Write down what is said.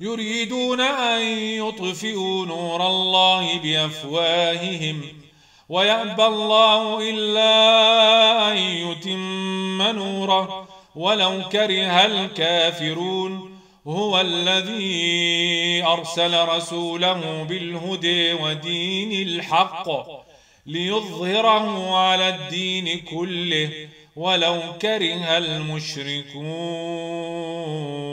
يريدون أن يطفئوا نور الله بأفواههم ويأبى الله إلا أن يتم نوره ولو كره الكافرون هو الذي أرسل رسوله بالهدى ودين الحق ليظهره على الدين كله ولو كره المشركون